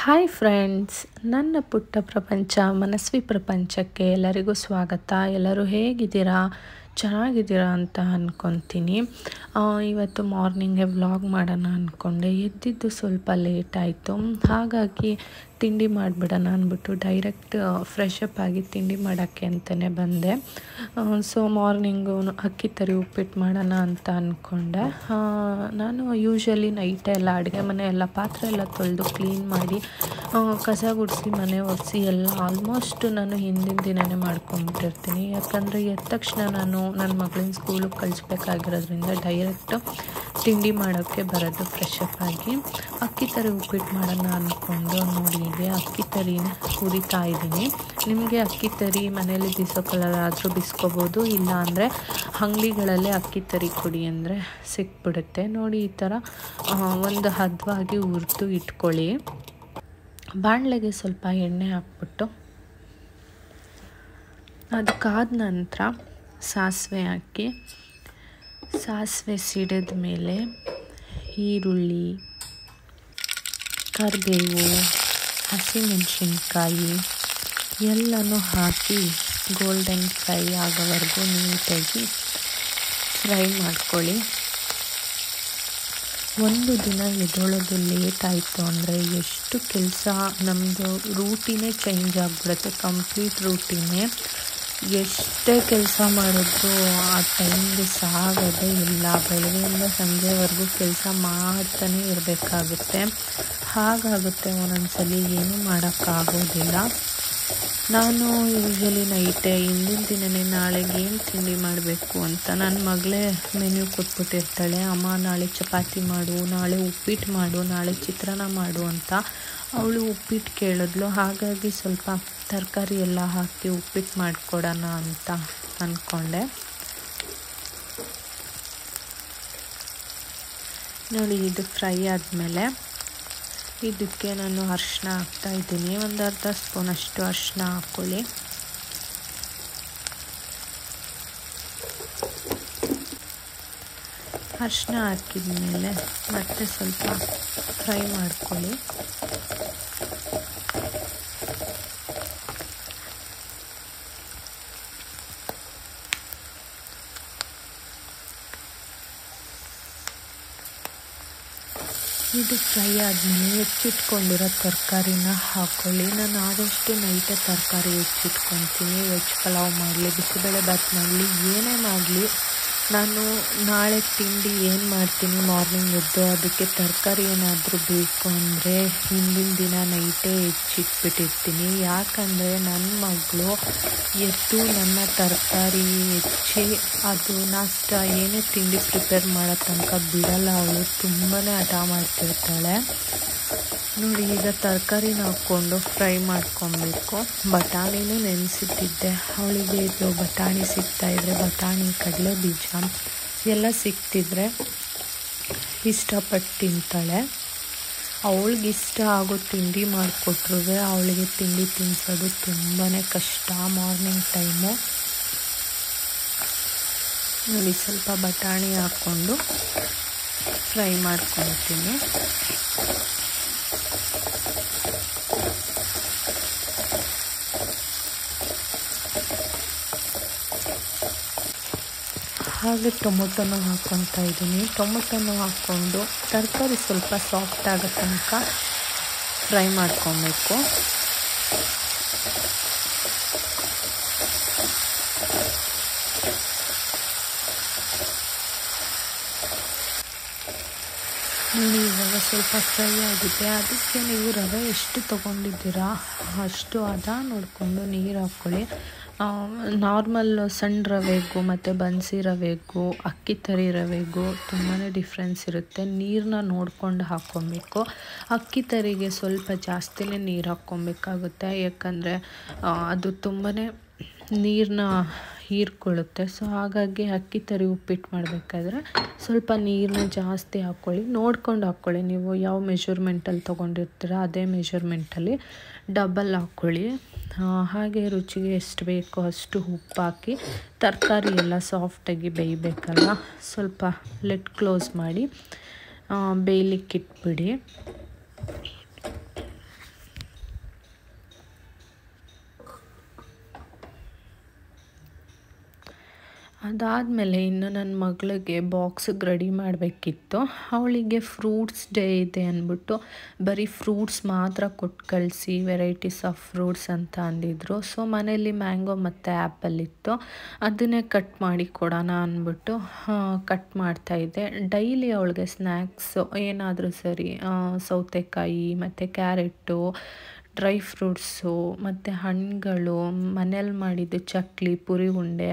hi friends ನನ್ನ ಪುಟ್ಟ ಪ್ರಪಂಚ ಮನಸ್ವಿ ಪ್ರಪಂಚಕ್ಕೆ ಎಲ್ಲರಿಗೂ ಸ್ವಾಗತ ಎಲ್ಲರೂ ಹೇಗಿದ್ದೀರಾ ಚೆನ್ನಾಗಿದ್ದೀರಾ ಅಂತ ಅಂದ್ಕೊತೀನಿ ಇವತ್ತು ಮಾರ್ನಿಂಗೇ ವ್ಲಾಗ್ ಮಾಡೋಣ ಅಂದ್ಕೊಂಡೆ ಎದ್ದಿದ್ದು ಸ್ವಲ್ಪ ಲೇಟ್ ಆಯಿತು ಹಾಗಾಗಿ ತಿಂಡಿ ಮಾಡಿಬಿಡೋಣ ಅಂದ್ಬಿಟ್ಟು ಡೈರೆಕ್ಟ್ ಫ್ರೆಶ್ ಅಪ್ ಆಗಿ ತಿಂಡಿ ಮಾಡೋಕ್ಕೆ ಅಂತಲೇ ಬಂದೆ ಸೊ ಮಾರ್ನಿಂಗು ಅಕ್ಕಿ ತರಿ ಉಪ್ಪಿಟ್ಟು ಮಾಡೋಣ ಅಂತ ಅಂದ್ಕೊಂಡೆ ನಾನು ಯೂಶ್ವಲಿ ನೈಟೆಲ್ಲ ಅಡುಗೆ ಮನೆ ಎಲ್ಲ ಪಾತ್ರೆ ಎಲ್ಲ ತೊಳೆದು ಕ್ಲೀನ್ ಮಾಡಿ ಕಸ ಗುಡಿಸಿ ಮನೆ ಒರೆಸಿ ಎಲ್ಲ ಆಲ್ಮೋಸ್ಟ್ ನಾನು ಹಿಂದಿನ ದಿನವೇ ಮಾಡ್ಕೊಂಡ್ಬಿಟ್ಟಿರ್ತೀನಿ ಯಾಕಂದರೆ ಎದ್ದ ತಕ್ಷಣ ನಾನು ನನ್ನ ಮಗಳಿನ ಸ್ಕೂಲಿಗೆ ಕಳಿಸ್ಬೇಕಾಗಿರೋದ್ರಿಂದ ಡೈರೆಕ್ಟ್ ತಿಂಡಿ ಮಾಡೋಕ್ಕೆ ಬರೋದು ಫ್ರೆಶಪ್ ಆಗಿ ಅಕ್ಕಿ ತರಿ ಉಪ್ಪಿಟ್ಟು ಮಾಡೋಣ ಅಂದ್ಕೊಂಡು ನೋಡಿ ಅಕ್ಕಿ ತರಿನ ಹುರಿತಾ ಇದ್ದೀನಿ ನಿಮಗೆ ಅಕ್ಕಿ ತರಿ ಮನೇಲಿ ಬೀಸೋ ಆದರೂ ಬಿಸ್ಕೋಬೋದು ಇಲ್ಲ ಅಂದರೆ ಅಂಗಡಿಗಳಲ್ಲಿ ಅಕ್ಕಿ ತರಿ ಕೊಡಿ ಅಂದರೆ ಸಿಕ್ಬಿಡುತ್ತೆ ನೋಡಿ ಈ ಥರ ಒಂದು ಹದವಾಗಿ ಹುರಿದು ಇಟ್ಕೊಳ್ಳಿ ಬಾಣಲೆಗೆ ಸ್ವಲ್ಪ ಎಣ್ಣೆ ಹಾಕ್ಬಿಟ್ಟು ಅದಕ್ಕಾದ ನಂತರ ಸಾಸಿವೆ ಹಾಕಿ ಸಾಸಿವೆ ಸಿಡಿದ ಮೇಲೆ ಈರುಳ್ಳಿ ಕರಿಬೇವು ಹಸಿಮೆಣಸಿನ್ಕಾಯಿ ಎಲ್ಲನೂ ಹಾಕಿ ಗೋಲ್ಡನ್ ಫ್ರೈ ಆಗೋವರೆಗೂ ನೀಟಾಗಿ ಫ್ರೈ ಮಾಡ್ಕೊಳ್ಳಿ ಒಂದು ದಿನ ಎದೊಳೋದು ಲೇಟ್ ಆಯಿತು ಅಂದರೆ ಎಷ್ಟು ಕೆಲಸ ನಮ್ಮದು ರೂಟೀನೇ ಚೇಂಜ್ ಆಗಿಬಿಡುತ್ತೆ ಕಂಪ್ಲೀಟ್ ರೂಟೀನೇ ಎಷ್ಟೇ ಕೆಲಸ ಮಾಡಿದ್ರು ಆ ಟೈಮ್ಗೆ ಸಾಗೋದೇ ಇಲ್ಲ ಬೆಳಗ್ಗೆಯಿಂದ ಸಂಜೆವರೆಗೂ ಕೆಲಸ ಮಾಡ್ತಾನೆ ಇರಬೇಕಾಗುತ್ತೆ ಹಾಗಾಗುತ್ತೆ ಒಂದೊಂದು ಸಲ ಏನೂ ಮಾಡೋಕ್ಕಾಗೋದಿಲ್ಲ ನಾನು ಯೂಶಲಿ ನೈಟೇ ಹಿಂದಿನ ದಿನವೇ ನಾಳೆ ಏನು ತಿಂಡಿ ಮಾಡಬೇಕು ಅಂತ ನನ್ನ ಮಗಳೇ ಮೆನ್ಯೂ ಕೊಟ್ಬಿಟ್ಟಿರ್ತಾಳೆ ಅಮ್ಮ ನಾಳೆ ಚಪಾತಿ ಮಾಡು ನಾಳೆ ಉಪ್ಪಿಟ್ಟು ಮಾಡು ನಾಳೆ ಚಿತ್ರಾನ್ನ ಮಾಡು ಅಂತ ಅವಳು ಉಪ್ಪಿಟ್ಟು ಕೇಳಿದ್ಲು ಹಾಗಾಗಿ ಸ್ವಲ್ಪ ತರಕಾರಿ ಎಲ್ಲ ಹಾಕಿ ಉಪ್ಪಿಟ್ಟು ಮಾಡಿಕೊಡೋಣ ಅಂತ ಅಂದ್ಕೊಂಡೆ ನೋಡಿ ಇದು ಫ್ರೈ ಆದಮೇಲೆ ಇದಕ್ಕೆ ನಾನು ಹಾಕ್ತಾ ಇದ್ದೀನಿ ಒಂದು ಅರ್ಧ ಸ್ಪೂನ್ ಅಷ್ಟು ಅರ್ಶನ ಹಾಕ್ಕೊಳ್ಳಿ ಅರ್ಶನ ಹಾಕಿದ ಮೇಲೆ ಮತ್ತೆ ಸ್ವಲ್ಪ ಫ್ರೈ ಮಾಡ್ಕೊಳ್ಳಿ ಇದು ಫ್ರೈ ಆದಮೇಲೆ ಹೆಚ್ಚಿಟ್ಕೊಂಡಿರೋ ತರಕಾರಿನ ಹಾಕ್ಕೊಳ್ಳಿ ನಾನು ಆದಷ್ಟು ನೈಟೇ ತರಕಾರಿ ಹೆಚ್ಚಿಟ್ಕೊತೀನಿ ವೆಜ್ ಪಲಾವ್ ಮಾಡಲಿ ಬಿಸಿಬೇಳೆ ಭಾತ್ ಮಾಡಲಿ ಏನೇ ಮಾಡಲಿ ನಾನು ನಾಳೆ ತಿಂಡಿ ಏನು ಮಾಡ್ತೀನಿ ಮಾರ್ನಿಂಗ್ ಎದ್ದು ಅದಕ್ಕೆ ತರಕಾರಿ ಏನಾದರೂ ಬೇಕು ಅಂದರೆ ಹಿಂದಿನ ದಿನ ನೈಟೇ ಹೆಚ್ಚಿಟ್ಬಿಟ್ಟಿರ್ತೀನಿ ಯಾಕಂದರೆ ನನ್ನ ಮಗಳು ಎದ್ದು ನನ್ನ ತರಕಾರಿ ಹೆಚ್ಚಿ ಅದು ನಾಷ್ಟ ಏನೇ ತಿಂಡಿ ಪ್ರಿಪೇರ್ ಮಾಡೋ ತನಕ ಬಿಡಲ್ಲ ಅವಳು ತುಂಬಾ ಹಠ ಮಾಡ್ತಿರ್ತಾಳೆ ನೋಡಿ ಈಗ ತರಕಾರಿನ ಹಾಕ್ಕೊಂಡು ಫ್ರೈ ಮಾಡ್ಕೊಬೇಕು ಬಟಾಣಿನೂ ನೆನೆಸಿಟ್ಟಿದ್ದೆ ಅವಳಿಗೆ ಇದು ಬಟಾಣಿ ಸಿಗ್ತಾಯಿದ್ರೆ ಬಟಾಣಿ ಕಡಲೆ ಬೀಜ ಎಲ್ಲ ಸಿಕ್ತಿದ್ರೆ ಇಷ್ಟಪಟ್ಟು ತಿಂತಾಳೆ ಅವಳಿಗೆ ಇಷ್ಟ ಆಗೋ ತಿಂಡಿ ಮಾಡಿಕೊಟ್ರು ಅವಳಿಗೆ ತಿಂಡಿ ತಿನ್ನಿಸೋದು ತುಂಬಾ ಕಷ್ಟ ಮಾರ್ನಿಂಗ್ ಟೈಮು ನೋಡಿ ಸ್ವಲ್ಪ ಬಟಾಣಿ ಹಾಕ್ಕೊಂಡು ಫ್ರೈ ಮಾಡ್ಕೊಳ್ತೀನಿ ಹಾಗೆ ಟೊಮೊಟೊನ ಹಾಕ್ಕೊತಾ ಇದ್ದೀನಿ ಟೊಮೊಟೊನ ಹಾಕ್ಕೊಂಡು ತರಕಾರಿ ಸ್ವಲ್ಪ ಸಾಫ್ಟ್ ಆಗೋ ತನಕ ಫ್ರೈ ಮಾಡ್ಕೊಬೇಕು ನೋಡಿ ಇವಾಗ ಸ್ವಲ್ಪ ಫ್ರೈ ಆಗಿದೆ ಅದಕ್ಕೆ ನೀವು ರವೆ ಎಷ್ಟು ತೊಗೊಂಡಿದ್ದೀರಾ ಅಷ್ಟು ಅದ ನೋಡಿಕೊಂಡು ನೀರು ಹಾಕ್ಕೊಳ್ಳಿ ನಾರ್ಮಲ್ ಸಣ್ಣ ರವೆಗು ಮತ್ತು ಬನ್ಸಿ ರವೆಗು ಅಕ್ಕಿ ತರಿ ರವೆಗು ತುಂಬಾ ಡಿಫ್ರೆನ್ಸ್ ಇರುತ್ತೆ ನೀರನ್ನ ನೋಡ್ಕೊಂಡು ಹಾಕ್ಕೊಬೇಕು ಅಕ್ಕಿ ತರಿಗೆ ಸ್ವಲ್ಪ ಜಾಸ್ತಿನೇ ನೀರು ಹಾಕ್ಕೊಬೇಕಾಗುತ್ತೆ ಯಾಕಂದರೆ ಅದು ತುಂಬಾ ನೀರನ್ನ ಹೀರ್ಕೊಳ್ಳುತ್ತೆ ಸೊ ಹಾಗಾಗಿ ಅಕ್ಕಿ ತರಿ ಉಪ್ಪಿಟ್ಟು ಮಾಡಬೇಕಾದ್ರೆ ಸ್ವಲ್ಪ ನೀರನ್ನ ಜಾಸ್ತಿ ಹಾಕ್ಕೊಳ್ಳಿ ನೋಡ್ಕೊಂಡು ಹಾಕ್ಕೊಳ್ಳಿ ನೀವು ಯಾವ ಮೆಷರ್ಮೆಂಟಲ್ಲಿ ತೊಗೊಂಡಿರ್ತೀರ ಅದೇ ಮೆಷರ್ಮೆಂಟಲ್ಲಿ ಡಬಲ್ ಹಾಕ್ಕೊಳ್ಳಿ ಹಾಗೆ ರುಚಿಗೆ ಎಷ್ಟು ಬೇಕೋ ಅಷ್ಟು ಉಪ್ಪು ಹಾಕಿ ತರಕಾರಿ ಎಲ್ಲ ಸಾಫ್ಟಾಗಿ ಬೇಯಬೇಕಲ್ಲ ಸ್ವಲ್ಪ ಲೆಟ್ ಕ್ಲೋಸ್ ಮಾಡಿ ಬೇಯಲಿಕ್ಕಿಟ್ಬಿಡಿ ಅದಾದಮೇಲೆ ಇನ್ನು ನನ್ನ ಮಗಳಿಗೆ ಬಾಕ್ಸಿಗೆ ರೆಡಿ ಮಾಡಬೇಕಿತ್ತು ಅವಳಿಗೆ ಫ್ರೂಟ್ಸ್ ಡೇ ಇದೆ ಅಂದ್ಬಿಟ್ಟು ಬರೀ ಫ್ರೂಟ್ಸ್ ಮಾತ್ರ ಕೊಟ್ಟು ಕಳಿಸಿ ವೆರೈಟೀಸ್ ಆಫ್ ಫ್ರೂಟ್ಸ್ ಅಂತ ಅಂದಿದ್ರು ಸೊ ಮನೆಯಲ್ಲಿ ಮ್ಯಾಂಗೋ ಮತ್ತು ಆ್ಯಪಲ್ ಇತ್ತು ಅದನ್ನೇ ಕಟ್ ಮಾಡಿ ಕೊಡೋಣ ಅಂದ್ಬಿಟ್ಟು ಕಟ್ ಮಾಡ್ತಾಯಿದ್ದೆ ಡೈಲಿ ಅವಳಿಗೆ ಸ್ನ್ಯಾಕ್ಸು ಏನಾದರೂ ಸರಿ ಸೌತೆಕಾಯಿ ಮತ್ತು ಕ್ಯಾರೆಟು ಡ್ರೈ ಫ್ರೂಟ್ಸು ಮತ್ತು ಹಣ್ಣುಗಳು ಮನೇಲಿ ಮಾಡಿದ್ದು ಚಕ್ಲಿ ಪುರಿ ಉಂಡೆ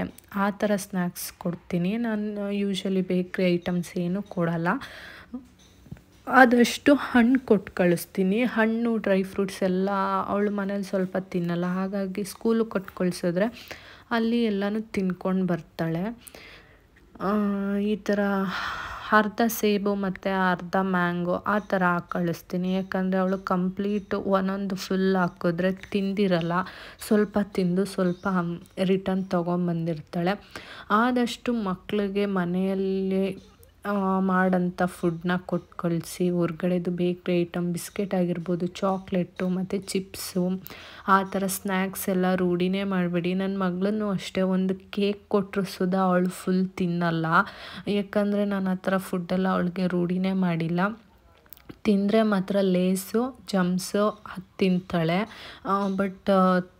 ಆ ಥರ ಸ್ನ್ಯಾಕ್ಸ್ ಕೊಡ್ತೀನಿ ನಾನು ಯೂಶಲಿ ಬೇಕ್ರಿ ಐಟಮ್ಸ್ ಏನು ಕೊಡಲ್ಲ ಆದಷ್ಟು ಹಣ್ಣು ಕೊಟ್ಟು ಕಳಿಸ್ತೀನಿ ಹಣ್ಣು ಡ್ರೈ ಫ್ರೂಟ್ಸ್ ಎಲ್ಲ ಅವಳು ಮನೇಲಿ ಸ್ವಲ್ಪ ತಿನ್ನಲ್ಲ ಹಾಗಾಗಿ ಸ್ಕೂಲು ಕೊಟ್ಟು ಕಳಿಸಿದ್ರೆ ಅಲ್ಲಿ ಎಲ್ಲನೂ ತಿನ್ಕೊಂಡು ಬರ್ತಾಳೆ ಈ ಥರ ಅರ್ಧ ಸೇಬು ಮತ್ತು ಅರ್ಧ ಮ್ಯಾಂಗೋ ಆ ಥರ ಹಾಕಿ ಕಳಿಸ್ತೀನಿ ಯಾಕಂದರೆ ಅವಳು ಕಂಪ್ಲೀಟ್ ಒಂದೊಂದು ಫುಲ್ ಹಾಕಿದ್ರೆ ತಿಂದಿರಲ್ಲ ಸ್ವಲ್ಪ ತಿಂದು ಸ್ವಲ್ಪ ರಿಟರ್ನ್ ತೊಗೊಂಬಂದಿರ್ತಾಳೆ ಆದಷ್ಟು ಮಕ್ಕಳಿಗೆ ಮನೆಯಲ್ಲಿ ಮಾಡಂಥ ಫುಡ್ನ ಕೊಟ್ಟು ಕಳಿಸಿ ಹೊರ್ಗಡೆದು ಬೇಕ್ರಿ ಐಟಮ್ ಬಿಸ್ಕೆಟ್ ಆಗಿರ್ಬೋದು ಚಾಕ್ಲೇಟು ಮತ್ತು ಚಿಪ್ಸು ಆ ಥರ ಸ್ನ್ಯಾಕ್ಸ್ ಎಲ್ಲ ರೂಢಿನೇ ಮಾಡಬೇಡಿ ನನ್ನ ಮಗಳನ್ನೂ ಅಷ್ಟೇ ಒಂದು ಕೇಕ್ ಕೊಟ್ಟರು ಸುಧಾ ಅವಳು ಫುಲ್ ತಿನ್ನಲ್ಲ ಯಾಕಂದರೆ ನಾನು ಆ ಥರ ಫುಡ್ಡೆಲ್ಲ ಅವಳಿಗೆ ರೂಢಿನೇ ಮಾಡಿಲ್ಲ ತಿಂದರೆ ಮಾತ್ರ ಲೇಸು ಜಮ್ಸು ಅದು ತಿಂತಾಳೆ ಬಟ್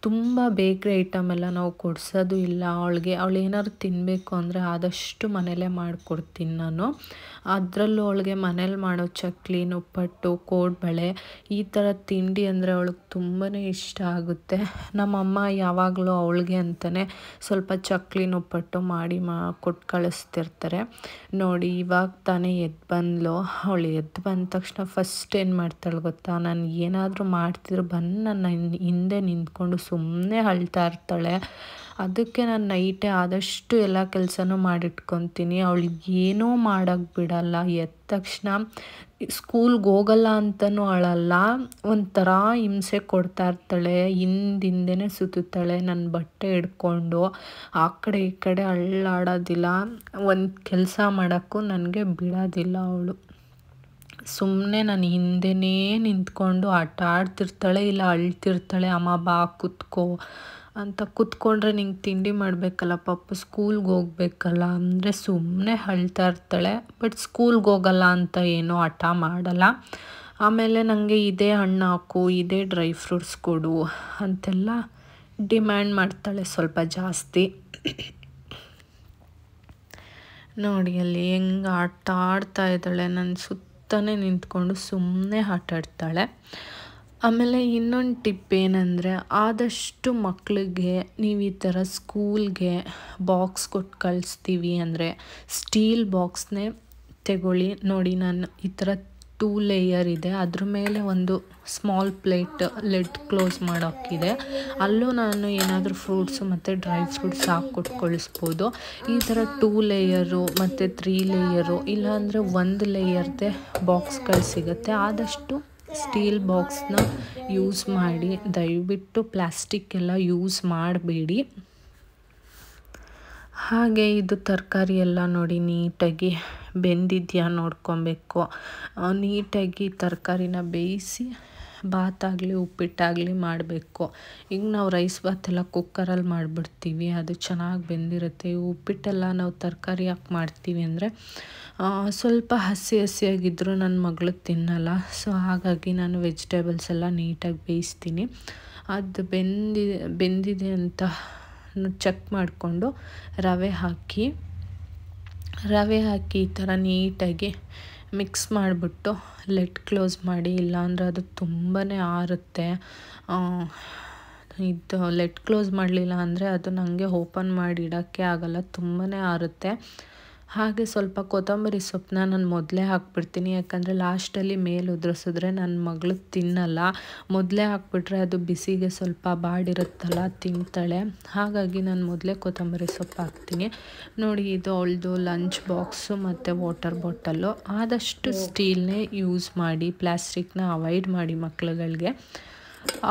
ತುಂಬ ಬೇಕ್ರಿ ಐಟಮ್ ಎಲ್ಲ ನಾವು ಕೊಡಿಸೋದು ಇಲ್ಲ ಅವಳಿಗೆ ಅವಳು ಏನಾದ್ರು ತಿನ್ನಬೇಕು ಅಂದರೆ ಆದಷ್ಟು ಮನೇಲೇ ಮಾಡಿಕೊಡ್ತೀನಿ ನಾನು ಅದರಲ್ಲೂ ಅವಳಿಗೆ ಮನೇಲಿ ಮಾಡೋ ಚಕ್ಲಿ ನುಪ್ಪಟ್ಟು ಬಳೆ ಈ ಥರ ತಿಂಡಿ ಅಂದರೆ ಅವಳಿಗೆ ತುಂಬಾ ಇಷ್ಟ ಆಗುತ್ತೆ ನಮ್ಮಮ್ಮ ಯಾವಾಗಲೂ ಅವಳಿಗೆ ಅಂತಲೇ ಸ್ವಲ್ಪ ಚಕ್ಲಿ ನುಪ್ಪಟ್ಟು ಮಾಡಿ ಮಾ ಕೊಟ್ಟು ಕಳಿಸ್ತಿರ್ತಾರೆ ನೋಡಿ ಇವಾಗ ತಾನೇ ಎದ್ದು ಬಂದ್ಲು ಅವಳು ಎದ್ದು ಬಂದ ತಕ್ಷಣ ಫಸ್ಟ್ ಏನು ಮಾಡ್ತಾಳೆ ಗೊತ್ತಾ ನಾನು ಏನಾದರೂ ಮಾಡ್ತಿದ್ರು ಬಂದು ನನ್ನ ಹಿಂದೆ ನಿಂತ್ಕೊಂಡು ಸುಮ್ಮನೆ ಅಳ್ತಾ ಇರ್ತಾಳೆ ಅದಕ್ಕೆ ನಾನು ನೈಟೇ ಆದಷ್ಟು ಎಲ್ಲ ಕೆಲಸನೂ ಮಾಡಿಟ್ಕೊತೀನಿ ಅವಳಿಗೆ ಏನೂ ಮಾಡೋಕ್ಕೆ ಬಿಡಲ್ಲ ಎದ್ದ ತಕ್ಷಣ ಸ್ಕೂಲ್ಗೆ ಹೋಗಲ್ಲ ಅಂತಲೂ ಅಳಲ್ಲ ಒಂಥರ ಹಿಂಸೆ ಕೊಡ್ತಾ ಇರ್ತಾಳೆ ಹಿಂದಿಂದೇ ಸುತ್ತುತ್ತಾಳೆ ನನ್ನ ಬಟ್ಟೆ ಹಿಡ್ಕೊಂಡು ಆ ಕಡೆ ಈ ಕಡೆ ಅಳ್ಳಾಡೋದಿಲ್ಲ ಒಂದು ಕೆಲಸ ಮಾಡೋಕ್ಕೂ ನನಗೆ ಬಿಡೋದಿಲ್ಲ ಅವಳು ಸುಮ್ಮನೆ ನಾನು ಹಿಂದೆನೇ ನಿಂತ್ಕೊಂಡು ಆಟ ಆಡ್ತಿರ್ತಾಳೆ ಇಲ್ಲ ಅಳ್ತಿರ್ತಾಳೆ ಅಮ್ಮ ಬಾ ಕುತ್ಕೋ ಅಂತ ಕುತ್ಕೊಂಡ್ರೆ ನಿಂಗೆ ತಿಂಡಿ ಮಾಡಬೇಕಲ್ಲ ಪಾಪ ಸ್ಕೂಲ್ಗೆ ಹೋಗ್ಬೇಕಲ್ಲ ಅಂದರೆ ಸುಮ್ಮನೆ ಅಳ್ತಾ ಇರ್ತಾಳೆ ಬಟ್ ಸ್ಕೂಲ್ಗೆ ಹೋಗಲ್ಲ ಅಂತ ಏನೂ ಹಠ ಮಾಡಲ್ಲ ಆಮೇಲೆ ನನಗೆ ಇದೇ ಹಣ್ಣು ಹಾಕು ಇದೇ ಡ್ರೈ ಫ್ರೂಟ್ಸ್ ಕೊಡು ಅಂತೆಲ್ಲ ಡಿಮ್ಯಾಂಡ್ ಮಾಡ್ತಾಳೆ ಸ್ವಲ್ಪ ಜಾಸ್ತಿ ನೋಡಿ ಅಲ್ಲಿ ಹೆಂಗೆ ಆಟ ಆಡ್ತಾ ಇದ್ದಾಳೆ ನನ್ನ ಸುತ್ತ ಸುತ್ತಾನೆ ನಿಂತ್ಕೊಂಡು ಸುಮ್ಮನೆ ಆಟಾಡ್ತಾಳೆ ಆಮೇಲೆ ಇನ್ನೊಂದು ಟಿಪ್ ಏನಂದರೆ ಆದಷ್ಟು ಮಕ್ಕಳಿಗೆ ನೀವು ಈ ಥರ ಸ್ಕೂಲ್ಗೆ ಬಾಕ್ಸ್ ಕೊಟ್ಟು ಕಳಿಸ್ತೀವಿ ಅಂದರೆ ಸ್ಟೀಲ್ ಬಾಕ್ಸ್ನೇ ತಗೊಳ್ಳಿ ನೋಡಿ ನಾನು ಈ ಥರ ಟೂ ಲೇಯರ್ ಇದೆ ಅದ್ರ ಮೇಲೆ ಒಂದು ಸ್ಮಾಲ್ ಪ್ಲೇಟ್ ಲೆಡ್ ಕ್ಲೋಸ್ ಮಾಡೋಕ್ಕಿದೆ ಅಲ್ಲೂ ನಾನು ಏನಾದರೂ ಫ್ರೂಟ್ಸು ಮತ್ತು ಡ್ರೈ ಫ್ರೂಟ್ಸ್ ಹಾಕಿ ಕೊಟ್ಟು ಕಳಿಸ್ಬೋದು ಈ ಥರ ಟೂ ಲೇಯರು ಮತ್ತು ತ್ರೀ ಲೇಯರು ಇಲ್ಲಾಂದರೆ ಒಂದು ಲೇಯರ್ದೆ ಬಾಕ್ಸ್ಗಳು ಸಿಗುತ್ತೆ ಆದಷ್ಟು ಸ್ಟೀಲ್ ಬಾಕ್ಸ್ನ ಯೂಸ್ ಮಾಡಿ ದಯವಿಟ್ಟು ಪ್ಲಾಸ್ಟಿಕ್ ಎಲ್ಲ ಯೂಸ್ ಮಾಡಬೇಡಿ ಹಾಗೆ ಇದು ತರಕಾರಿ ಎಲ್ಲ ನೋಡಿ ನೀಟಾಗಿ ಬೆಂದಿದೆಯಾ ನೋಡ್ಕೊಬೇಕು ನೀಟಾಗಿ ತರಕಾರಿನ ಬೇಯಿಸಿ ಭಾತಾಗಲಿ ಉಪ್ಪಿಟ್ಟಾಗಲಿ ಮಾಡಬೇಕು ಈಗ ನಾವು ರೈಸ್ ಎಲ್ಲ ಕುಕ್ಕರಲ್ಲಿ ಮಾಡಿಬಿಡ್ತೀವಿ ಅದು ಚೆನ್ನಾಗಿ ಬೆಂದಿರುತ್ತೆ ಉಪ್ಪಿಟ್ಟೆಲ್ಲ ನಾವು ತರಕಾರಿ ಹಾಕಿ ಮಾಡ್ತೀವಿ ಅಂದರೆ ಸ್ವಲ್ಪ ಹಸಿ ಹಸಿಯಾಗಿದ್ದರೂ ನನ್ನ ಮಗಳು ತಿನ್ನಲ್ಲ ಸೊ ಹಾಗಾಗಿ ನಾನು ವೆಜಿಟೇಬಲ್ಸ್ ಎಲ್ಲ ನೀಟಾಗಿ ಬೇಯಿಸ್ತೀನಿ ಅದು ಬೆಂದಿ ಬೆಂದಿದೆ ಅಂತ ಚೆಕ್ ಮಾಡಿಕೊಂಡು ರವೆ ಹಾಕಿ ರವೆ ಹಾಕಿ ಈ ಥರ ನೀಟಾಗಿ ಮಿಕ್ಸ್ ಮಾಡಿಬಿಟ್ಟು ಲೆಟ್ ಕ್ಲೋಸ್ ಮಾಡಿ ಇಲ್ಲಾಂದರೆ ಅದು ತುಂಬಾ ಆರುತ್ತೆ ಇದು ಲೆಟ್ ಕ್ಲೋಸ್ ಮಾಡಲಿಲ್ಲ ಅಂದರೆ ಅದು ನನಗೆ ಓಪನ್ ಮಾಡಿ ಇಡೋಕ್ಕೆ ಆಗೋಲ್ಲ ತುಂಬಾ ಆರುತ್ತೆ ಹಾಗೆ ಸ್ವಲ್ಪ ಕೊತ್ತಂಬರಿ ಸೊಪ್ಪನ್ನ ನಾನು ಮೊದಲೇ ಹಾಕ್ಬಿಡ್ತೀನಿ ಯಾಕಂದರೆ ಲಾಸ್ಟಲ್ಲಿ ಮೇಲೆ ಉದುರಿಸಿದ್ರೆ ನನ್ನ ಮಗಳು ತಿನ್ನಲ್ಲ ಮೊದಲೇ ಹಾಕ್ಬಿಟ್ರೆ ಅದು ಬಿಸಿಗೆ ಸ್ವಲ್ಪ ಬಾಡಿರುತ್ತಲ್ಲ ತಿಂತಾಳೆ ಹಾಗಾಗಿ ನಾನು ಮೊದಲೇ ಕೊತ್ತಂಬರಿ ಸೊಪ್ಪು ಹಾಕ್ತೀನಿ ನೋಡಿ ಇದು ಅವಳದು ಲಂಚ್ ಬಾಕ್ಸು ಮತ್ತು ವಾಟರ್ ಬಾಟಲ್ಲು ಆದಷ್ಟು ಸ್ಟೀಲ್ನೇ ಯೂಸ್ ಮಾಡಿ ಪ್ಲಾಸ್ಟಿಕ್ನ ಅವಾಯ್ಡ್ ಮಾಡಿ ಮಕ್ಳುಗಳಿಗೆ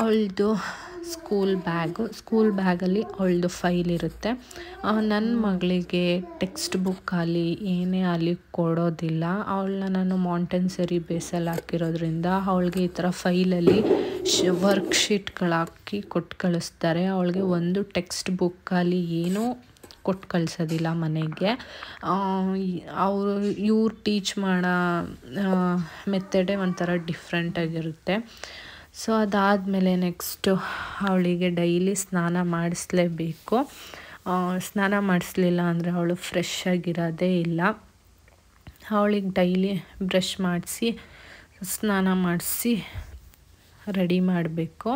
ಅವಳದು ಸ್ಕೂಲ್ ಬ್ಯಾಗು ಸ್ಕೂಲ್ ಬ್ಯಾಗಲ್ಲಿ ಅವಳದು ಫೈಲ್ ಇರುತ್ತೆ ನನ್ನ ಮಗಳಿಗೆ ಟೆಕ್ಸ್ಟ್ ಬುಕ್ ಆಗಲಿ ಏನೇ ಅಲ್ಲಿ ಕೊಡೋದಿಲ್ಲ ಅವಳನ್ನ ನಾನು ಮಾಂಟೆನ್ಸರಿ ಬೇಸಲ್ಲಿ ಹಾಕಿರೋದ್ರಿಂದ ಅವಳಿಗೆ ಈ ಥರ ಫೈಲಲ್ಲಿ ಶ್ ವರ್ಕ್ಶೀಟ್ಗಳಾಕಿ ಕೊಟ್ಟು ಕಳಿಸ್ತಾರೆ ಅವಳಿಗೆ ಒಂದು ಟೆಕ್ಸ್ಟ್ ಬುಕ್ಕಲ್ಲಿ ಏನೂ ಕೊಟ್ಟು ಕಳಿಸೋದಿಲ್ಲ ಮನೆಗೆ ಅವರು ಇವ್ರು ಟೀಚ್ ಮಾಡೋ ಮೆಥಡೇ ಒಂಥರ ಡಿಫ್ರೆಂಟಾಗಿರುತ್ತೆ ಸೊ ಅದಾದಮೇಲೆ ನೆಕ್ಸ್ಟು ಅವಳಿಗೆ ಡೈಲಿ ಸ್ನಾನ ಮಾಡಿಸ್ಲೇಬೇಕು ಸ್ನಾನ ಮಾಡಿಸ್ಲಿಲ್ಲ ಅಂದರೆ ಅವಳು ಫ್ರೆಶ್ ಆಗಿರೋದೇ ಇಲ್ಲ ಅವಳಿಗೆ ಡೈಲಿ ಬ್ರಷ್ ಮಾಡಿಸಿ ಸ್ನಾನ ಮಾಡಿಸಿ ರೆಡಿ ಮಾಡಬೇಕು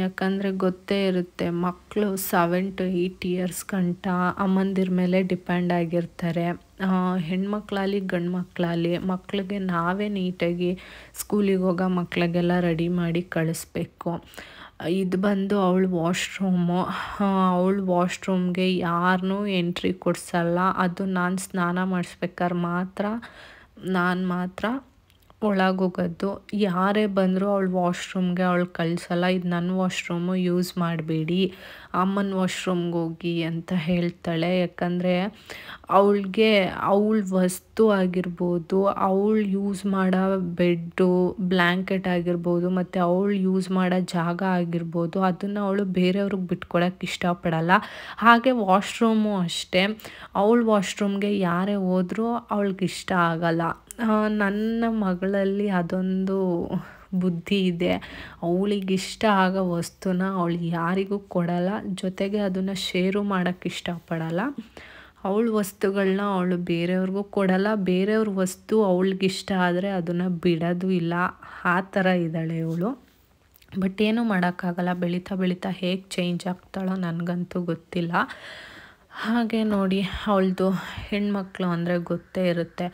ಯಾಕಂದರೆ ಗೊತ್ತೇ ಇರುತ್ತೆ ಮಕ್ಕಳು ಸೆವೆನ್ ಟು ಏಯ್ಟ್ ಇಯರ್ಸ್ ಗಂಟ ಅಮ್ಮಂದಿರ ಮೇಲೆ ಡಿಪೆಂಡ್ ಆಗಿರ್ತಾರೆ ಹೆಣ್ಮಕ್ಳಾಗಲಿ ಗಂಡು ಮಕ್ಕಳಾಗಲಿ ಮಕ್ಕಳಿಗೆ ನಾವೇ ನೀಟಾಗಿ ಸ್ಕೂಲಿಗೆ ಹೋಗೋ ಮಕ್ಕಳಿಗೆಲ್ಲ ರೆಡಿ ಮಾಡಿ ಕಳಿಸ್ಬೇಕು ಇದು ಬಂದು ಅವಳು ವಾಶ್ರೂಮು ಅವಳ ವಾಶ್ರೂಮ್ಗೆ ಯಾರನ್ನೂ ಎಂಟ್ರಿ ಕೊಡಿಸಲ್ಲ ಅದು ನಾನು ಸ್ನಾನ ಮಾಡಿಸ್ಬೇಕಾದ್ರೆ ಮಾತ್ರ ನಾನು ಮಾತ್ರ ಒಳಗೋಗೋದು ಯಾರೇ ಬಂದರೂ ಅವಳು ವಾಶ್ರೂಮ್ಗೆ ಅವಳು ಕಳಿಸಲ್ಲ ಇದು ನನ್ನ ವಾಶ್ರೂಮು ಯೂಸ್ ಮಾಡಬೇಡಿ ಅಮ್ಮನ ವಾಶ್ರೂಮ್ಗೆ ಹೋಗಿ ಅಂತ ಹೇಳ್ತಾಳೆ ಯಾಕಂದರೆ ಅವಳಿಗೆ ಅವಳ ವಸ್ತು ಆಗಿರ್ಬೋದು ಅವಳು ಯೂಸ್ ಮಾಡೋ ಬೆಡ್ಡು ಬ್ಲ್ಯಾಂಕೆಟ್ ಆಗಿರ್ಬೋದು ಮತ್ತು ಅವಳು ಯೂಸ್ ಮಾಡೋ ಜಾಗ ಆಗಿರ್ಬೋದು ಅದನ್ನು ಅವಳು ಬೇರೆಯವ್ರಿಗೆ ಬಿಟ್ಕೊಳಕ್ಕೆ ಇಷ್ಟಪಡಲ್ಲ ಹಾಗೆ ವಾಶ್ರೂಮು ಅಷ್ಟೇ ಅವಳ ವಾಶ್ರೂಮ್ಗೆ ಯಾರೇ ಹೋದರೂ ಇಷ್ಟ ಆಗಲ್ಲ ನನ್ನ ಮಗಳಲ್ಲಿ ಅದೊಂದು ಬುದ್ಧಿ ಇದೆ ಅವಳಿಗೆ ಇಷ್ಟ ಆಗೋ ವಸ್ತುನ ಅವಳು ಯಾರಿಗೂ ಕೊಡಲ್ಲ ಜೊತೆಗೆ ಅದನ್ನು ಶೇರು ಮಾಡೋಕ್ಕೆ ಇಷ್ಟಪಡಲ್ಲ ಅವಳ ವಸ್ತುಗಳನ್ನ ಅವಳು ಬೇರೆಯವ್ರಿಗೂ ಕೊಡಲ್ಲ ಬೇರೆಯವ್ರ ವಸ್ತು ಅವಳಿಗಿಷ್ಟ ಆದರೆ ಅದನ್ನು ಬಿಡೋದು ಇಲ್ಲ ಆ ಥರ ಇದ್ದಾಳೆ ಅವಳು ಬಟ್ ಏನೂ ಮಾಡೋಕ್ಕಾಗಲ್ಲ ಬೆಳೀತಾ ಬೆಳೀತಾ ಹೇಗೆ ಚೇಂಜ್ ಆಗ್ತಾಳೋ ನನಗಂತೂ ಗೊತ್ತಿಲ್ಲ ಹಾಗೆ ನೋಡಿ ಅವಳದು ಹೆಣ್ಮಕ್ಳು ಅಂದರೆ ಗೊತ್ತೇ ಇರುತ್ತೆ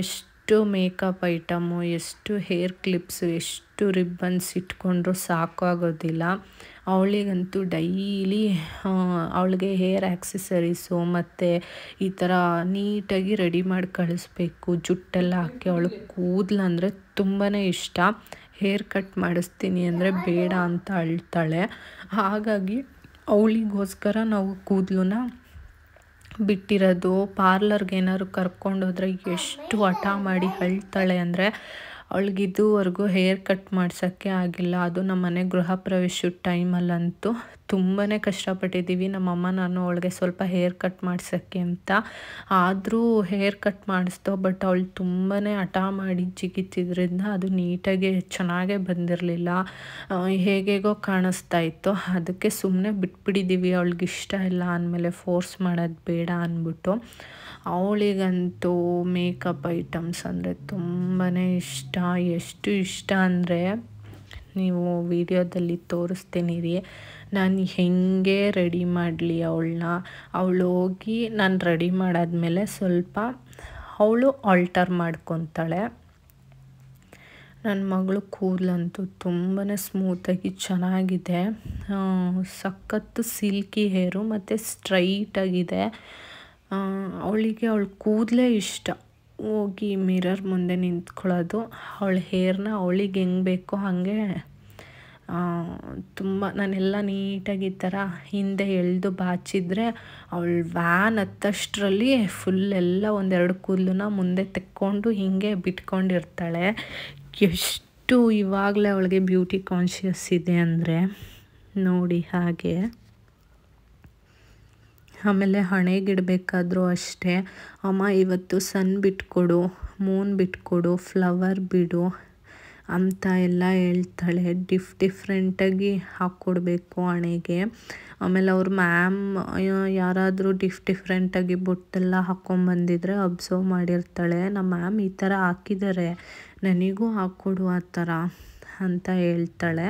ಎಷ್ಟು ಎಷ್ಟು ಮೇಕಪ್ ಐಟಮು ಎಷ್ಟು ಹೇರ್ ಕ್ಲಿಪ್ಸು ಎಷ್ಟು ರಿಬ್ಬನ್ಸ್ ಇಟ್ಕೊಂಡ್ರೂ ಸಾಕಾಗೋದಿಲ್ಲ ಅವಳಿಗಂತೂ ಡೈಲಿ ಅವಳಿಗೆ ಹೇರ್ ಆ್ಯಕ್ಸೆಸರೀಸು ಮತ್ತು ಈ ಥರ ನೀಟಾಗಿ ರೆಡಿ ಮಾಡಿ ಕಳಿಸ್ಬೇಕು ಜುಟ್ಟೆಲ್ಲ ಹಾಕಿ ಅವಳು ಕೂದಲು ಅಂದರೆ ತುಂಬಾ ಇಷ್ಟ ಹೇರ್ ಕಟ್ ಮಾಡಿಸ್ತೀನಿ ಅಂದರೆ ಬೇಡ ಅಂತ ಅಳ್ತಾಳೆ ಹಾಗಾಗಿ ಅವಳಿಗೋಸ್ಕರ ನಾವು ಕೂದಲನ್ನ ಬಿಟ್ಟಿರೋದು ಪಾರ್ಲರ್ಗೆ ಏನಾದ್ರು ಹೋದ್ರೆ ಎಷ್ಟು ಹಠ ಮಾಡಿ ಅಳ್ತಾಳೆ ಅಂದರೆ ಅವಳಿಗೆ ಹೇರ್ ಕಟ್ ಮಾಡ್ಸೋಕ್ಕೆ ಆಗಿಲ್ಲ ಅದು ನಮ್ಮ ಮನೆ ಗೃಹ ಪ್ರವೇಶದ ಟೈಮಲ್ಲಂತೂ ತುಂಬಾ ಕಷ್ಟಪಟ್ಟಿದ್ದೀವಿ ನಮ್ಮಮ್ಮ ನಾನು ಅವಳಿಗೆ ಸ್ವಲ್ಪ ಹೇರ್ ಕಟ್ ಮಾಡಿಸೋಕ್ಕೆ ಅಂತ ಆದರೂ ಹೇರ್ ಕಟ್ ಮಾಡಿಸ್ದೋ ಬಟ್ ಅವಳು ತುಂಬಾ ಹಠ ಮಾಡಿ ಜಿಗಿತಿದ್ರಿಂದ ಅದು ನೀಟಾಗಿ ಚೆನ್ನಾಗೇ ಬಂದಿರಲಿಲ್ಲ ಹೇಗೇಗೋ ಕಾಣಿಸ್ತಾ ಇತ್ತು ಅದಕ್ಕೆ ಸುಮ್ಮನೆ ಬಿಟ್ಬಿಟ್ಟಿದ್ದೀವಿ ಅವಳಿಗೆ ಇಷ್ಟ ಇಲ್ಲ ಅಂದಮೇಲೆ ಫೋರ್ಸ್ ಮಾಡೋದು ಬೇಡ ಅಂದ್ಬಿಟ್ಟು ಅವಳಿಗಂತೂ ಮೇಕಪ್ ಐಟಮ್ಸ್ ಅಂದರೆ ತುಂಬಾ ಇಷ್ಟ ಎಷ್ಟು ಇಷ್ಟ ಅಂದರೆ ನೀವು ವಿಡಿಯೋದಲ್ಲಿ ತೋರಿಸ್ತೀನಿ ರೀ ನಾನು ಹೇಗೆ ರೆಡಿ ಮಾಡಲಿ ಅವಳನ್ನ ಅವಳು ಹೋಗಿ ನಾನು ರೆಡಿ ಮಾಡಾದಮೇಲೆ ಸ್ವಲ್ಪ ಅವಳು ಆಲ್ಟರ್ ಮಾಡ್ಕೊತಾಳೆ ನನ್ನ ಮಗಳು ಕೂದಲಂತೂ ತುಂಬಾ ಸ್ಮೂತಾಗಿ ಚೆನ್ನಾಗಿದೆ ಸಖತ್ತು ಸಿಲ್ಕಿ ಹೇರು ಮತ್ತು ಸ್ಟ್ರೈಟಾಗಿದೆ ಅವಳಿಗೆ ಅವಳು ಕೂದಲೇ ಇಷ್ಟ ಹೋಗಿ ಮಿರರ್ ಮುಂದೆ ನಿಂತ್ಕೊಳ್ಳೋದು ಅವಳ ಹೇರ್ನ ಅವಳಿಗೆ ಹೆಂಗೆ ಬೇಕೋ ಹಾಗೆ ತುಂಬ ನಾನೆಲ್ಲ ನೀಟಾಗಿ ಈ ಥರ ಹಿಂದೆ ಎಳೆದು ಬಾಚಿದ್ರೆ ಅವಳು ವ್ಯಾನ್ ಹತ್ತಷ್ಟರಲ್ಲಿ ಫುಲ್ ಎಲ್ಲ ಒಂದೆರಡು ಕೂದಲನ್ನ ಮುಂದೆ ತೆಕ್ಕೊಂಡು ಹೀಗೆ ಬಿಟ್ಕೊಂಡಿರ್ತಾಳೆ ಎಷ್ಟು ಇವಾಗಲೇ ಅವಳಿಗೆ ಬ್ಯೂಟಿ ಕಾನ್ಷಿಯಸ್ ಇದೆ ಅಂದರೆ ನೋಡಿ ಹಾಗೆ ಆಮೇಲೆ ಹಣೆಗಿಡಬೇಕಾದ್ರೂ ಅಷ್ಟೇ ಅಮ್ಮ ಇವತ್ತು ಸನ್ ಬಿಟ್ಕೊಡು ಮೂನ್ ಬಿಟ್ಕೊಡು ಫ್ಲವರ್ ಬಿಡು ಅಂತ ಎಲ್ಲ ಹೇಳ್ತಾಳೆ ಡಿಫ್ ಡಿಫ್ರೆಂಟಾಗಿ ಹಾಕ್ಕೊಡ್ಬೇಕು ಹಣೆಗೆ ಆಮೇಲೆ ಅವ್ರ ಮ್ಯಾಮ್ ಯಾರಾದರೂ ಡಿಫ್ ಡಿಫ್ರೆಂಟಾಗಿ ಬೊಟ್ಟೆಲ್ಲ ಹಾಕ್ಕೊಂಬಂದಿದ್ರೆ ಅಬ್ಸರ್ವ್ ಮಾಡಿರ್ತಾಳೆ ನಮ್ಮ ಮ್ಯಾಮ್ ಈ ಥರ ಹಾಕಿದ್ದಾರೆ ನನಗೂ ಹಾಕ್ಕೊಡು ಆ ಥರ ಅಂತ ಹೇಳ್ತಾಳೆ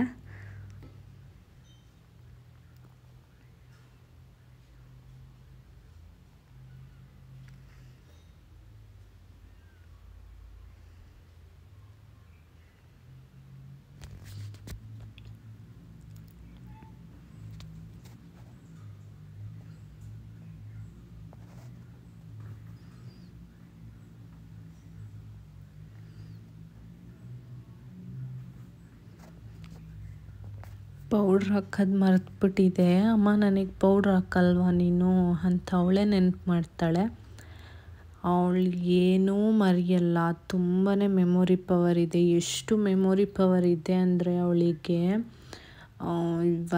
ಪೌಡ್ರ್ ಹಾಕೋದು ಮರೆತ್ಬಿಟ್ಟಿದೆ ಅಮ್ಮ ನನಗೆ ಪೌಡ್ರ್ ಹಾಕಲ್ವಾ ನೀನು ಅಂತ ಅವಳೇ ನೆನಪು ಮಾಡ್ತಾಳೆ ಅವಳು ಏನೂ ಮರೆಯಲ್ಲ ತುಂಬಾ ಮೆಮೊರಿ ಪವರ್ ಇದೆ ಎಷ್ಟು ಮೆಮೊರಿ ಪವರ್ ಇದೆ ಅಂದರೆ ಅವಳಿಗೆ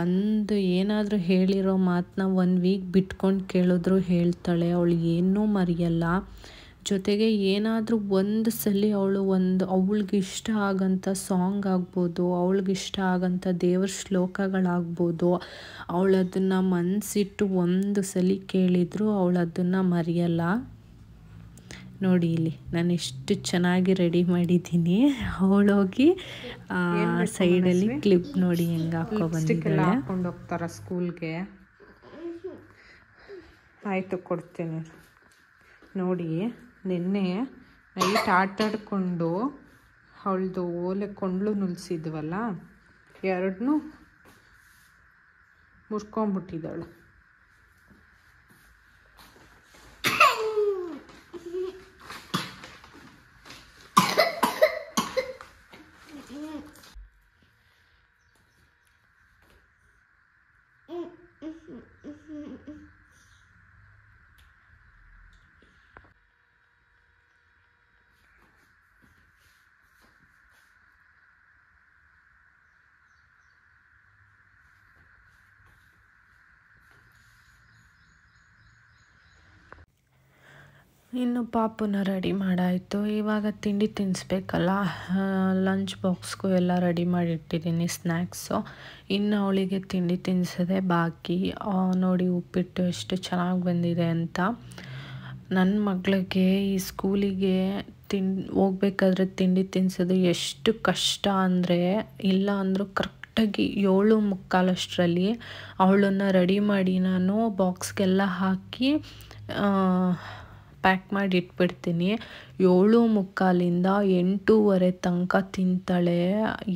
ಒಂದು ಏನಾದರೂ ಹೇಳಿರೋ ಮಾತನ್ನ ಒನ್ ವೀಕ್ ಬಿಟ್ಕೊಂಡು ಕೇಳಿದ್ರು ಹೇಳ್ತಾಳೆ ಅವಳು ಏನೂ ಮರೆಯಲ್ಲ ಜೊತೆಗೆ ಏನಾದರೂ ಒಂದು ಸಲ ಅವಳು ಒಂದು ಇಷ್ಟ ಆಗಂಥ ಸಾಂಗ್ ಆಗ್ಬೋದು ಇಷ್ಟ ಆಗಂಥ ದೇವ್ರ ಶ್ಲೋಕಗಳಾಗ್ಬೋದು ಅವಳು ಮನಸ್ಸಿಟ್ಟು ಒಂದು ಸಲ ಕೇಳಿದ್ರು ಅವಳದನ್ನು ಮರೆಯಲ್ಲ ನೋಡಿ ಇಲ್ಲಿ ನಾನು ಎಷ್ಟು ಚೆನ್ನಾಗಿ ರೆಡಿ ಮಾಡಿದ್ದೀನಿ ಅವಳೋಗಿ ಸೈಡಲ್ಲಿ ಕ್ಲಿಪ್ ನೋಡಿ ಹೆಂಗೆ ಹಾಕೋ ಬಂದಿದ್ದಾಳೆ ಹಾಕೊಂಡು ಹೋಗ್ತಾರ ಸ್ಕೂಲ್ಗೆ ಆಯಿತು ಕೊಡ್ತೀನಿ ನೋಡಿ ನಿನ್ನೆ ನೈಟ್ ಆಟಾಡಿಕೊಂಡು ಅವಳದು ಓಲೆ ಕೊಂಡ್ಲು ನುಲ್ಸಿದ್ವಲ್ಲ ಎರಡನ್ನೂ ಮುರ್ಕೊಂಬಿಟ್ಟಿದ್ದಾಳು ಇನ್ನು ಪಾಪುನ ರೆಡಿ ಮಾಡಾಯಿತು ಇವಾಗ ತಿಂಡಿ ತಿನ್ನಿಸ್ಬೇಕಲ್ಲ ಲಂಚ್ ಬಾಕ್ಸ್ಗೂ ಎಲ್ಲ ರೆಡಿ ಮಾಡಿಟ್ಟಿದ್ದೀನಿ ಸ್ನ್ಯಾಕ್ಸು ಇನ್ನು ಅವಳಿಗೆ ತಿಂಡಿ ತಿನ್ನಿಸದೆ ಬಾಕಿ ನೋಡಿ ಉಪ್ಪಿಟ್ಟು ಎಷ್ಟು ಚೆನ್ನಾಗಿ ಬಂದಿದೆ ಅಂತ ನನ್ನ ಮಗಳಿಗೆ ಈ ಸ್ಕೂಲಿಗೆ ತಿನ್ ಹೋಗ್ಬೇಕಾದ್ರೆ ತಿಂಡಿ ತಿನ್ನಿಸೋದು ಎಷ್ಟು ಕಷ್ಟ ಅಂದರೆ ಇಲ್ಲ ಅಂದರೂ ಕರೆಕ್ಟಾಗಿ ಏಳು ಮುಕ್ಕಾಲಷ್ಟರಲ್ಲಿ ಅವಳನ್ನು ರೆಡಿ ಮಾಡಿ ನಾನು ಬಾಕ್ಸ್ಗೆಲ್ಲ ಹಾಕಿ ಪ್ಯಾಕ್ ಮಾಡಿ ಇಟ್ಬಿಡ್ತೀನಿ ಏಳು ಮುಕ್ಕಾಲಿಂದ ಎಂಟೂವರೆ ತನಕ ತಿಂತಾಳೆ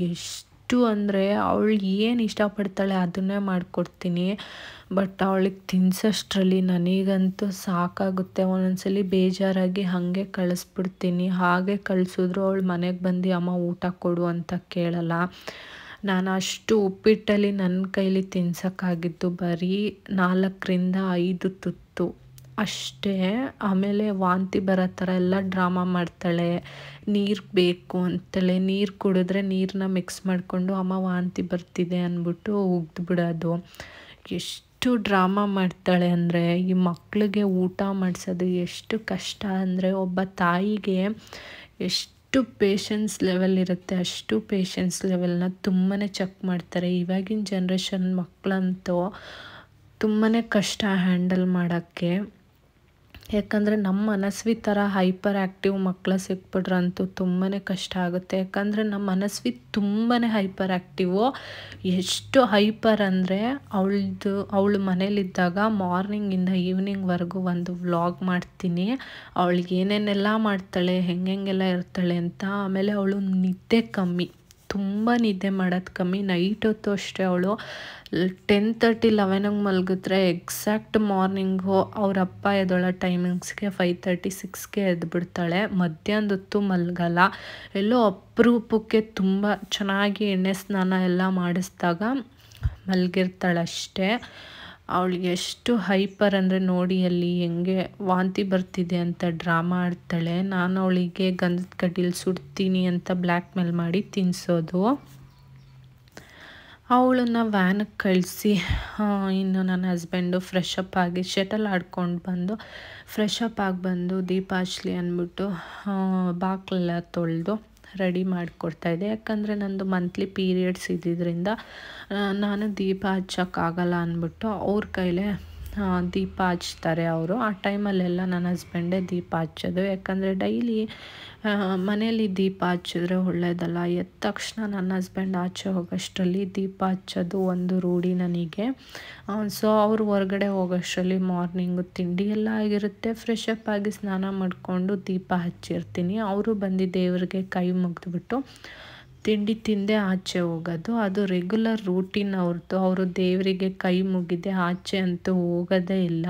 ಎಷ್ಟು ಅಂದರೆ ಅವಳು ಏನು ಇಷ್ಟಪಡ್ತಾಳೆ ಅದನ್ನೇ ಮಾಡಿಕೊಡ್ತೀನಿ ಬಟ್ ಅವಳಿಗೆ ತಿನ್ಸೋಷ್ಟರಲ್ಲಿ ನನಗಂತೂ ಸಾಕಾಗುತ್ತೆ ಒಂದೊಂದ್ಸಲಿ ಬೇಜಾರಾಗಿ ಹಾಗೆ ಕಳಿಸ್ಬಿಡ್ತೀನಿ ಹಾಗೆ ಕಳಿಸಿದ್ರು ಅವಳು ಮನೆಗೆ ಬಂದು ಅಮ್ಮ ಊಟ ಕೊಡು ಅಂತ ಕೇಳಲ್ಲ ನಾನು ಅಷ್ಟು ಉಪ್ಪಿಟ್ಟಲ್ಲಿ ನನ್ನ ಕೈಲಿ ತಿನ್ಸೋಕ್ಕಾಗಿದ್ದು ಬರೀ ನಾಲ್ಕರಿಂದ ಐದು ತುತ್ತು ಅಷ್ಟೇ ಆಮೇಲೆ ವಾಂತಿ ಬರೋ ಥರ ಎಲ್ಲ ಡ್ರಾಮಾ ಮಾಡ್ತಾಳೆ ನೀರು ಬೇಕು ಅಂತಾಳೆ ನೀರು ಕುಡಿದ್ರೆ ನೀರನ್ನ ಮಿಕ್ಸ್ ಮಾಡಿಕೊಂಡು ಅಮ್ಮ ವಾಂತಿ ಬರ್ತಿದೆ ಅಂದ್ಬಿಟ್ಟು ಉಗ್ದು ಬಿಡೋದು ಎಷ್ಟು ಡ್ರಾಮಾ ಮಾಡ್ತಾಳೆ ಅಂದರೆ ಈ ಮಕ್ಕಳಿಗೆ ಊಟ ಮಾಡಿಸೋದು ಎಷ್ಟು ಕಷ್ಟ ಅಂದರೆ ಒಬ್ಬ ತಾಯಿಗೆ ಎಷ್ಟು ಎಷ್ಟು ಪೇಷನ್ಸ್ ಲೆವೆಲ್ ಇರುತ್ತೆ ಅಷ್ಟು ಪೇಷನ್ಸ್ ಲೆವೆಲ್ನ ತುಂಬಾ ಚೆಕ್ ಮಾಡ್ತಾರೆ ಇವಾಗಿನ ಜನ್ರೇಷನ್ ಮಕ್ಕಳಂತೂ ತುಂಬಾ ಕಷ್ಟ ಹ್ಯಾಂಡಲ್ ಮಾಡೋಕ್ಕೆ ಯಾಕಂದರೆ ನಮ್ಮ ಮನಸ್ವಿ ಥರ ಹೈಪರ್ ಆ್ಯಕ್ಟಿವ್ ಮಕ್ಕಳು ಸಿಕ್ಬಿಟ್ರಂತೂ ತುಂಬಾ ಕಷ್ಟ ಆಗುತ್ತೆ ಯಾಕಂದರೆ ನಮ್ಮ ಮನಸ್ವಿ ತುಂಬಾ ಹೈಪರ್ ಆ್ಯಕ್ಟಿವು ಎಷ್ಟು ಹೈಪರ್ ಅಂದರೆ ಅವಳದು ಅವಳು ಮನೇಲಿದ್ದಾಗ ಮಾರ್ನಿಂಗಿಂದ ಈವ್ನಿಂಗ್ವರೆಗೂ ಒಂದು ವ್ಲಾಗ್ ಮಾಡ್ತೀನಿ ಅವಳಿಗೆ ಏನೇನೆಲ್ಲ ಮಾಡ್ತಾಳೆ ಹೆಂಗೆಲ್ಲ ಇರ್ತಾಳೆ ಅಂತ ಆಮೇಲೆ ಅವಳು ನಿದ್ದೆ ಕಮ್ಮಿ ತುಂಬ ನಿದ್ದೆ ಮಾಡೋದು ಕಮ್ಮಿ ನೈಟ್ ಹೊತ್ತು ಅಷ್ಟೇ ಅವಳು ಟೆನ್ ತರ್ಟಿ ಲೆವೆನಂಗೆ ಮಲಗಿದ್ರೆ ಎಕ್ಸಾಕ್ಟ್ ಮಾರ್ನಿಂಗು ಅವ್ರ ಅಪ್ಪ ಎದೊಳ ಟೈಮಿಂಗ್ಸ್ಗೆ ಫೈವ್ ತರ್ಟಿ ಸಿಕ್ಸ್ಗೆ ಎದ್ಬಿಡ್ತಾಳೆ ಮಧ್ಯಾಹ್ನದ ಹೊತ್ತು ಮಲಗಲ್ಲ ಎಲ್ಲೋ ಅಪರೂಪಕ್ಕೆ ತುಂಬ ಚೆನ್ನಾಗಿ ಎಣ್ಣೆ ಸ್ನಾನ ಎಲ್ಲ ಮಾಡಿಸಿದಾಗ ಮಲಗಿರ್ತಾಳಷ್ಟೇ ಅವಳಿಗೆ ಎಷ್ಟು ಹೈಪರ್ ಅಂದರೆ ನೋಡಿ ಅಲ್ಲಿ ಹೆಂಗೆ ವಾಂತಿ ಬರ್ತಿದೆ ಅಂತ ಡ್ರಾಮಾ ಆಡ್ತಾಳೆ ನಾನು ಅವಳಿಗೆ ಗಂಧದ ಕಡ್ಡಿಲಿ ಸುಡ್ತೀನಿ ಅಂತ ಬ್ಲ್ಯಾಕ್ ಮೇಲ್ ಮಾಡಿ ತಿನ್ನಿಸೋದು ಅವಳನ್ನು ವ್ಯಾನಿಗೆ ಕಳಿಸಿ ಇನ್ನು ನನ್ನ ಹಸ್ಬೆಂಡು ಫ್ರೆಶ್ ಆಗಿ ಶಟಲ್ ಆಡ್ಕೊಂಡು ಬಂದು ಫ್ರೆಶ್ ಅಪ್ ಆಗಿ ಬಂದು ದೀಪಾಶ್ಲಿ ಅಂದ್ಬಿಟ್ಟು ಬಾಕ್ಲೆಲ್ಲ ತೊಳೆದು ರೆಡಿ ಮಾಡಿಕೊಡ್ತಾಯಿದ್ದೆ ಯಾಕಂದರೆ ನಂದು ಮಂತ್ಲಿ ಪೀರಿಯಡ್ಸ್ ಇದ್ದಿದ್ದರಿಂದ ನಾನು ದೀಪ ಹಚ್ಚೋಕ್ಕಾಗಲ್ಲ ಅಂದ್ಬಿಟ್ಟು ಅವ್ರ ಕೈಲೇ ದೀಪ ಹಚ್ತಾರೆ ಅವರು ಆ ಟೈಮಲ್ಲೆಲ್ಲ ನನ್ನ ಹಸ್ಬೆಂಡೇ ದೀಪ ಹಚ್ಚೋದು ಯಾಕಂದರೆ ಡೈಲಿ ಮನೆಯಲ್ಲಿ ದೀಪ ಹಚ್ಚಿದ್ರೆ ಒಳ್ಳೇದಲ್ಲ ಎದ್ದ ತಕ್ಷಣ ನನ್ನ ಹಸ್ಬೆಂಡ್ ಆಚೆ ಹೋಗೋಷ್ಟರಲ್ಲಿ ದೀಪ ಹಚ್ಚೋದು ಒಂದು ರೂಢಿ ನನಗೆ ಸೊ ಅವ್ರು ಹೊರಗಡೆ ಹೋಗೋಷ್ಟರಲ್ಲಿ ಮಾರ್ನಿಂಗು ತಿಂಡಿ ಎಲ್ಲ ಆಗಿರುತ್ತೆ ಫ್ರೆಶ್ ಅಪ್ ಆಗಿ ಸ್ನಾನ ಮಾಡಿಕೊಂಡು ದೀಪ ಹಚ್ಚಿರ್ತೀನಿ ಅವರು ಬಂದು ದೇವ್ರಿಗೆ ಕೈ ಮುಗಿದ್ಬಿಟ್ಟು ತಿಂಡಿ ತಿಂದೇ ಆಚೆ ಹೋಗೋದು ಅದು ರೆಗ್ಯುಲರ್ ರೂಟೀನ್ ಅವ್ರದ್ದು ಅವರು ದೇವರಿಗೆ ಕೈ ಮುಗಿದೆ ಆಚೆ ಅಂತೂ ಹೋಗೋದೇ ಇಲ್ಲ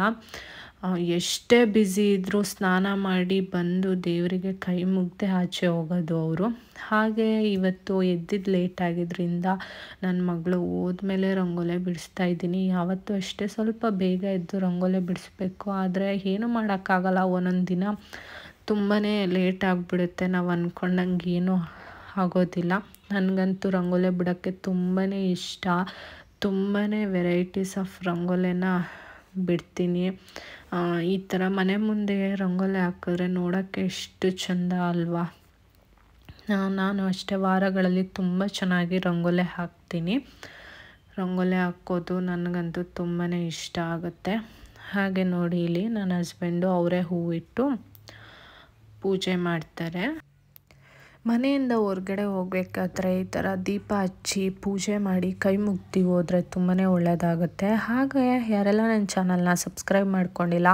ಎಷ್ಟೇ ಬ್ಯುಸಿ ಇದ್ದರೂ ಸ್ನಾನ ಮಾಡಿ ಬಂದು ದೇವರಿಗೆ ಕೈ ಮುಗ್ದೆ ಆಚೆ ಹೋಗೋದು ಅವರು ಹಾಗೆ ಇವತ್ತು ಎದ್ದಿದ್ದು ಲೇಟ್ ಆಗಿದ್ದರಿಂದ ನನ್ನ ಮಗಳು ಹೋದ್ಮೇಲೆ ರಂಗೋಲೆ ಬಿಡಿಸ್ತಾ ಇದ್ದೀನಿ ಯಾವತ್ತೂ ಅಷ್ಟೇ ಸ್ವಲ್ಪ ಬೇಗ ಎದ್ದು ರಂಗೋಲೆ ಬಿಡಿಸ್ಬೇಕು ಆದರೆ ಏನು ಮಾಡೋಕ್ಕಾಗಲ್ಲ ಒಂದೊಂದು ದಿನ ತುಂಬಾ ಲೇಟ್ ಆಗಿಬಿಡುತ್ತೆ ನಾವು ಅಂದ್ಕೊಂಡಂಗೆ ಏನು ಆಗೋದಿಲ್ಲ ನನಗಂತೂ ರಂಗೋಲೆ ಬಿಡೋಕ್ಕೆ ತುಂಬಾ ಇಷ್ಟ ತುಂಬಾ ವೆರೈಟೀಸ್ ಆಫ್ ರಂಗೋಲೆನ ಬಿಡ್ತೀನಿ ಈ ಥರ ಮನೆ ಮುಂದೆ ರಂಗೋಲಿ ಹಾಕಿದ್ರೆ ನೋಡೋಕ್ಕೆ ಎಷ್ಟು ಚಂದ ಅಲ್ವಾ ನಾನು ಅಷ್ಟೇ ವಾರಗಳಲ್ಲಿ ತುಂಬ ಚೆನ್ನಾಗಿ ರಂಗೋಲಿ ಹಾಕ್ತೀನಿ ರಂಗೋಲಿ ಹಾಕೋದು ನನಗಂತೂ ತುಂಬಾ ಇಷ್ಟ ಆಗುತ್ತೆ ಹಾಗೆ ನೋಡಿ ಇಲ್ಲಿ ನನ್ನ ಹಸ್ಬೆಂಡು ಅವರೇ ಹೂವಿಟ್ಟು ಪೂಜೆ ಮಾಡ್ತಾರೆ ಮನೆಯಿಂದ ಹೊರ್ಗಡೆ ಹೋಗ್ಬೇಕಾದ್ರೆ ಈ ಥರ ದೀಪ ಹಚ್ಚಿ ಪೂಜೆ ಮಾಡಿ ಕೈ ಮುಗ್ದು ಹೋದರೆ ತುಂಬಾ ಒಳ್ಳೆಯದಾಗುತ್ತೆ ಹಾಗೆ ಯಾರೆಲ್ಲ ನನ್ನ ಚಾನಲ್ನ ಸಬ್ಸ್ಕ್ರೈಬ್ ಮಾಡ್ಕೊಂಡಿಲ್ಲ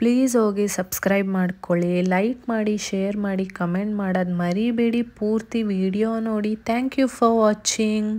ಪ್ಲೀಸ್ ಹೋಗಿ ಸಬ್ಸ್ಕ್ರೈಬ್ ಮಾಡ್ಕೊಳ್ಳಿ ಲೈಕ್ ಮಾಡಿ ಶೇರ್ ಮಾಡಿ ಕಮೆಂಟ್ ಮಾಡೋದು ಮರಿಬೇಡಿ ಪೂರ್ತಿ ವಿಡಿಯೋ ನೋಡಿ ಥ್ಯಾಂಕ್ ಯು ಫಾರ್ ವಾಚಿಂಗ್